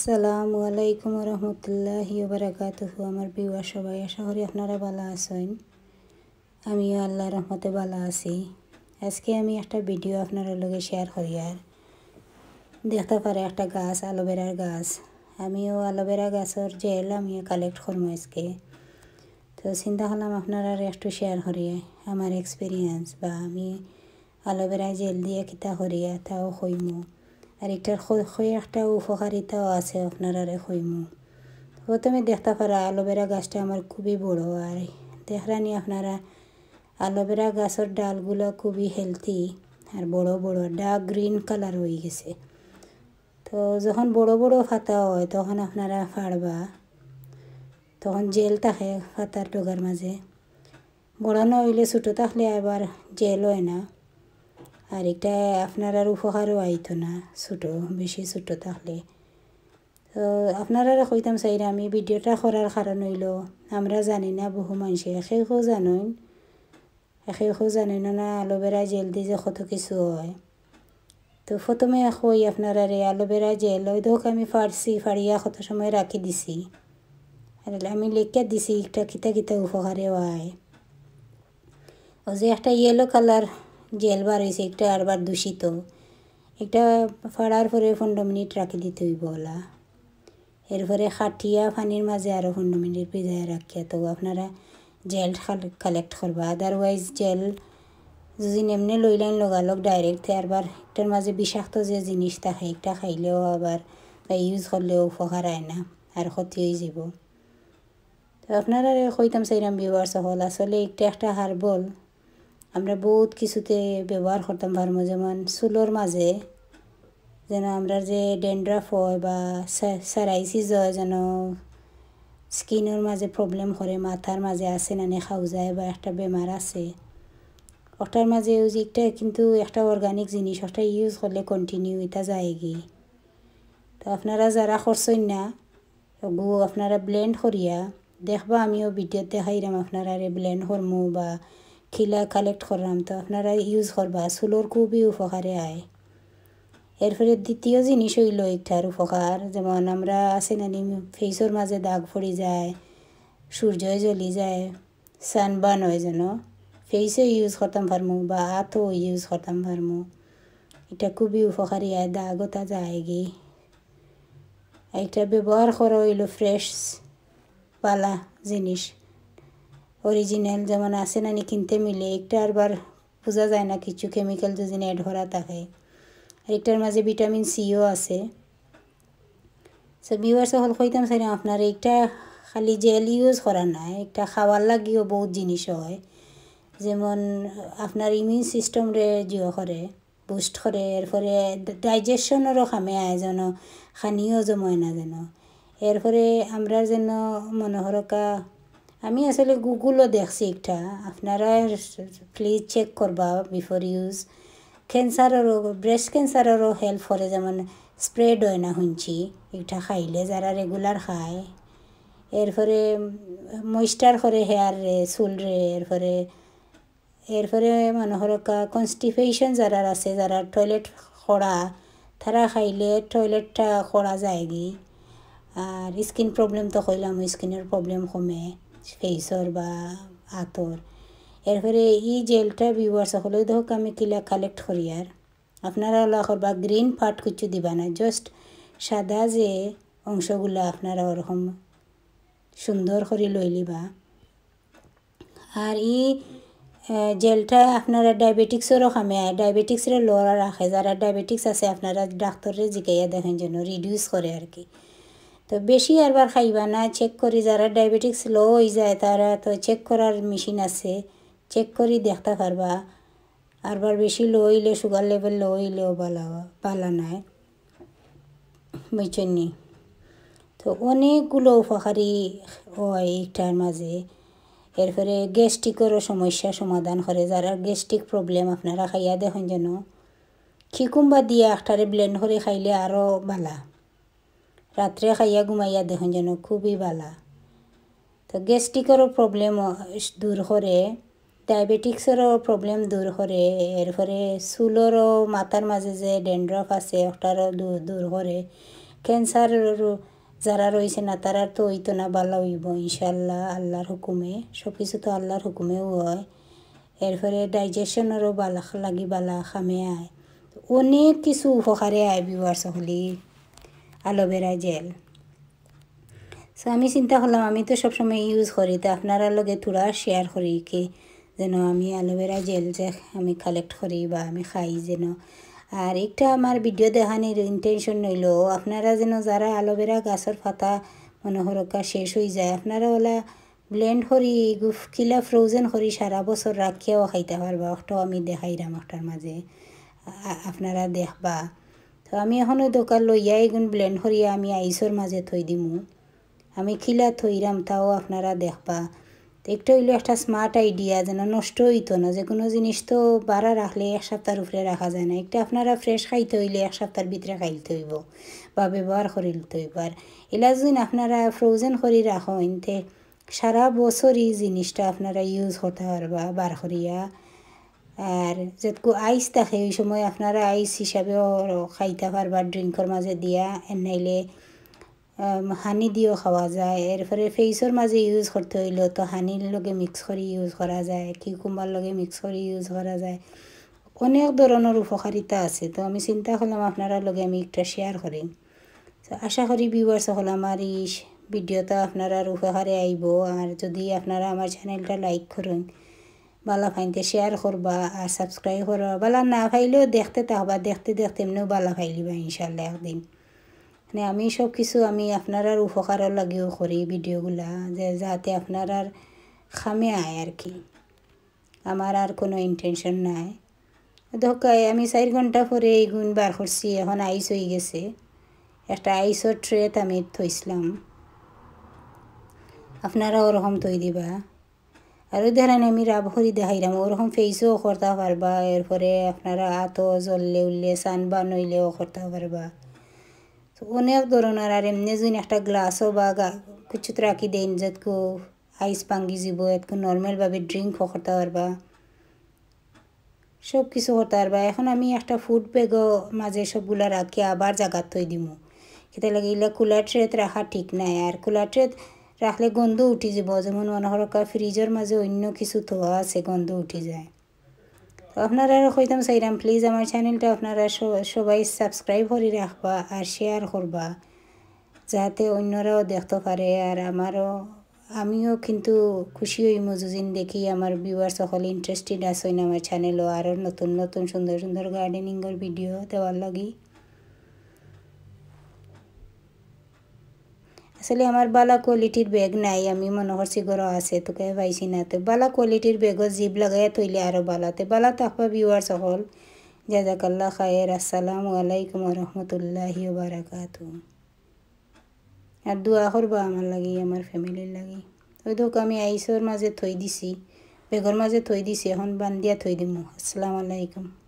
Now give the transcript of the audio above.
আসসালামু আলাইকুম রহমতুল্লাহ বারাকাতুহু আমার বিওয়া সবাই আশা করি আপনারা ভালো আছেন আমিও আল্লাহ রহমতে ভালো আছি আজকে আমি একটা ভিডিও আপনার লগে শেয়ার করি আর দেখতে পারে একটা গাছ অ্যালোভেরার গাছ আমিও অ্যালোভেরা গাছের জেল আমি কালেক্ট করবো আজকে তো চিন্তা করলাম আপনারা একটু শেয়ার করি আমার এক্সপিরিয়েন্স বা আমি অ্যালোভেরা জেল দিয়ে কিতা করিয়া তাও হইমু আৰু তাৰ সৈ একটা উপকাৰিতাও আছে আপোনাৰ সৈ মোৰ প্ৰথমে দেখা পাৰা এল'ভেৰা গছটো আমাৰ খুবেই বড়ো আৰু দেখাৰণি আপোনাৰ এল'ভেৰা গছৰ ডালগুলো খুবেই হেল্থি আৰু বড়ো বড়ো ডাৰ্ক গ্ৰীণ কালাৰ হৈ গৈছে তো যখন বড়ো বড়ো ফাতা হয় তখন আপোনাৰ ফাৰবা তখন জেল থাকে ফাটাৰ টগাৰ মাজে বড়ো নহ'লে ছোটো থাকিলে এবাৰ জেল হয় না আর এটা আপনার আর উপহারও আইতো না ছোটো বেশি ছোটো থাকলে তো আপনারা কইতাম সাইরে আমি ভিডিওটা করার কারণ হইল আমরা জানি না বহু মানুষে একেও জানুন একেও জানেন না অ্যালোভেরা জেল দিয়ে যে কত কিছু হয় তো প্রথমে কই আপনারা রে অ্যালোভেরা জেল ওই দোক আমি ফাড়ছি ফাড়িয়া কত সময় রাখি দিছি আর আমি লেখা দিছি একটা কিতা কিতা উপহারে হয় ও যে একটা ইয়েলো কালার জেলবার হয়েছে একটা আরবার দূষিত একটা ফাড়ার পরে পনেরো মিনিট রাখি দিতে হইব ওলা এরপরে খাটিয়া পানির মাঝে আরও পনেরো মিনিট ভিজায় রাখিয়া তো আপনারা জেল কালেক্ট করবা আদারওয়াইজ জেল যদি এমনি লাইন লগালগ ডাইরেক্ট আরবার একটার মাঝে বিষাক্ত যে জিনিস থাকে একটা খাইলেও আবার বা ইউজ করলেও উপকার হয় না আর ক্ষতি হয়ে যাব তো আপনারা কইতাম সেইরাম বিওয়ার সকল আসলে একটা একটা হার্বল আমরা বহুত কিছুতে ব্যবহার করতাম ভারম যেমন চুলোর মাঝে যেন আমরা যে ড্যান্ড্রাফ হয় বা সেরাইসিস হয় যেন স্কিনের মাঝে প্রবলেম করে মাথার মাঝে আছে নানে খাও যায় বা একটা বেমার আছে ওটার মাঝে ইউজ এটা কিন্তু একটা অর্গানিক জিনিস ওটা ইউজ করলে কন্টিনিউ এটা যায় গি তো আপনারা যারা করছেন না গু আপনারা ব্লেন্ড করিয়া দেখবা আমিও ভিডিওতে হাইরাম আপনারা ব্লেন্ড করমু বা খিলা কালেক্ট করলাম তো আপনারা ইউজ করবা সুলোর খুবই উপকারে আয় এরপরে দ্বিতীয় জিনিস হইল একটার উপকার যেমন আমরা আছে নানি ফেসর মাঝে দাগ পড়ি যায় সূর্যই জ্বলি যায় সানবান হয় যেন ফেসও ইউজ করতাম ফার্মু বা হাতও ইউজ করতাম ফার্মু এটা খুবই উপকারী আয় দাগতা যায় গে এটা ব্যবহার করা হইল ফ্রেশ পালা জিনিস অরিজিনাল যেমন আছে নানি কিনতে মিলে একটা আরবার বোঝা যায় না কিছু কেমিক্যাল যদি অ্যাড করা থাকে আর একটার মাঝে ভিটামিন সিও আছে সো ভিউয়ার্স হল কইতাম স্যার আপনার একটা খালি জেল ইউজ করা নাই একটা খাওয়ার লাগিও বহুত জিনিস হয় যেমন আপনার ইমিউন রে জিও করে বুস্ট করে এরপরে ডাইজেশনেরও খামে আয় যেন খানিও জমায় না যেন এরপরে আমরা যেন মনোহরকা আমি আসলে গুগলও দেখছি একটা আপনারা প্লিজ চেক করবা বিফোর ইউজ ক্যান্সারেরও ব্রেস্ট ক্যান্সারেরও হেল্প করে যেমন স্প্রেড হয় না শুনছি এটা খাইলে যারা রেগুলার খায় এরপরে ময়েশ্চার করে হেয়ার রে চুল রে এরপরে এরপরে মানুষের কনস্টিপেশন যারা আছে যারা টয়লেট খরা তারা খাইলে টয়লেটটা খরা যায়গি আর স্কিন প্রবলেম তো কইলাম স্কিনের প্রবলেম কমে কেসর বা আতর এরপরে ই জেলটা ভিউয়ার সকলে হোক আমি কিলা কালেক্ট করি আর আপনারা লখর বা গ্রিন পার্ট কিছু দিবা না জাস্ট সাদা যে অংশগুলো আপনারা ওরকম সুন্দর করে লইলি বা আর ই জেলটা আপনারা ডায়াবেটিক্সেরও খামে ডায়াবেটিক্সের লড়া রাখে যারা ডায়াবেটিক্স আছে আপনারা ডাক্তারের জিগাইয়া দেখেন যেন রিডিউস করে আর কি তো বেশি আরবার খাইবা না চেক করি যারা ডায়াবেটিক্স লো হয়ে যায় তারা তো চেক করার মেশিন আছে চেক করি দেখতে পারবা আরবার বেশি লো হইলে সুগার লেভেল লো হইলেও বালা বালা নাই বুঝছেন তো অনেকগুলো উপকারী হয় এইটার মাঝে এরপরে গ্যাস্ট্রিকেরও সমস্যা সমাধান করে যারা গ্যাস্ট্রিক প্রবলেম আপনারা খাইয়া দেখেন যেন খিকুম্বা দিয়ে একটারে ব্লেন্ড করে খাইলে আরও ভালা রাত্রে খাইয়া ঘুমাইয়া দেখুন যেন খুবই বালা তো গ্যাস্ট্রিকেরও প্রবলেম দূর করে ডায়াবেটিক্সেরও প্রবলেম দূর করে এরপরে চুলেরও মাথার মাঝে যে ডেন্ড্রফ আছে ওটারও দূর করে ক্যান্সার যারা রয়েছে না তারা তো তো না ভালো হইব ইনশাল্লাহ আল্লাহর হুকুমে সব কিছু তো আল্লাহর হুকুমেও হয় এরপরে ডাইজেশনেরও বালা লাগি বালা খামে আয় অনেক কিছু উপকারে আয় বিবাহ সকলি অ্যালোভেরা জেল সো আমি চিন্তা করলাম আমি তো সবসময় ইউজ করি তো আপনারা লগে থোড়া শেয়ার করি কি যেন আমি অ্যালোভেরা জেল যে আমি কালেক্ট করি বা আমি খাই যেন আর একটা আমার ভিডিও দেখানির ইন্টেনশন নইল আপনারা যেন যারা অ্যালোভেরা গাছের পাতা মনে হরকা শেষ হয়ে যায় আপনারা ওলা ব্লেন্ড করি গুফকিলা ফ্রোজেন করি সারা বছর রাখিয়াও খাইতে পারবা ওটাও আমি দেখাইলাম ওটার মাঝে আপনারা দেখবা তো আমি ওই দোকান লইয়া এগুন ব্লেন্ড হরিয়া আমি আইসর মাঝে থই দিমু আমি খিলা থইরাম তাও আপনারা দেখবা একটা হইলো একটা স্মার্ট আইডিয়া যেন নষ্ট হইতো না যে কোনো জিনিস তো বাড়া রাখলে এক সপ্তাহের উপরে রাখা যায় না একটা আপনারা ফ্রেশ খাইতে হইলে এক সপ্তাহের ভিতরে খাইতে হইব বা ব্যবহার করে নিতে হইব আর এলাজ আপনারা ফ্রোজেন করে রাখেন তে সারা বছরই জিনিসটা আপনারা ইউজ করতে পারবা বার করিয়া আর যেতকু আইস থাকে ওই সময় আপনারা আইস হিসাবেও খাইতে পারবা ড্রিঙ্কর মাঝে দিয়া নাইলে হানি দিও খাওয়া যায় এরপরে ফেসর মাঝে ইউজ করতে হইলো তো হানির লগে মিক্স করে ইউজ করা যায় কিউকুম্বার লগে মিক্স করে ইউজ করা যায় অনেক ধরনের উপকারিতা আছে তো আমি চিন্তা করলাম আপনারা লগে আমি একটা শেয়ার করি তো আশা করি ভিউয়ার্স হল আমার ভিডিওটা আপনারা উপকারে আইব আর যদি আপনারা আমার চ্যানেলটা লাইক করুন বালা ফাইনতে শেয়ার করবা আর সাবস্ক্রাইব করবা বালা না ফাইলেও দেখতে তাহবা দেখতে দেখতে এমনিও বালা ফাইলিবা ইনশাল্লাহ একদিন মানে আমি সব কিছু আমি আর উপকারও লাগিও করি ভিডিওগুলা যে যাতে আর খামে আয় আর কি আমার আর কোনো ইন্টেনশন নাই ধোকায় আমি চার ঘন্টা পরে এই গুণ বার করছি এখন আইস হয়ে গেছে একটা আইসর ট্রেত আমি থইছিলাম আপনারা ওরকম তৈ দিবা আর ওই আমি রাব হরি দেখাইলাম ওরকম ফেসও করতে পারবা এরপরে আপনারা আতো জ্বললে উললে সানবা নইলেও করতে পারবা তো অনেক ধরনের আর এমনি যোন একটা গ্লাসও বা কিছু রাখি দেন যতকু আইস পাঙ্গি যাব এতকু নর্মালভাবে ড্রিঙ্কও করতে পারবা সব কিছু করতে পারবা এখন আমি একটা ফুড ব্যাগও মাঝে সবগুলা রাখি আবার জাগাত থৈ দিম খেতে লাগে এগুলো কুলার ট্রেত রাখা ঠিক নাই আর কুলার ট্ৰেত রাখলে গন্ধ উঠি যাব যেমন মনোহরকার ফ্রিজের মাঝে অন্য কিছু ধোয়া আছে গন্ধ উঠি যায় তো আপনারা কইতাম সাইরাম প্লিজ আমার চ্যানেলটা আপনারা সবাই সাবস্ক্রাইব করে রাখবা আর শেয়ার করবা যাতে অন্যরাও দেখতে পারে আর আমারও আমিও কিন্তু খুশি হই মজুজিন দেখি আমার ভিউয়ার সকল ইন্টারেস্টেড আসইন আমার চ্যানেলও আরও নতুন নতুন সুন্দর সুন্দর গার্ডেনিংয়ের ভিডিও দেওয়ার লাগি আসলে আমার বালা কোয়ালিটির ব্যাগ নাই আমি মনে করছি ঘর আছে তোকে পাইছি না তো বালা কোয়ালিটির ব্যাগত জিপ লাগাইয়া তৈলে আরও বালাতে বালা থাকবা ভিউয়ার সকল জাজাকাল্লা খায়ের আসসালামু আলাইকুম রহমতুল্লাহি বারাকাতু আর দোয়া করবা আমার লাগি আমার ফ্যামিলির লাগি ওই দোক আমি আইসর মাঝে থৈ দিছি বেগর মাঝে থৈ দিছি এখন বান্ধিয়া থৈ দিম আসসালামু আলাইকুম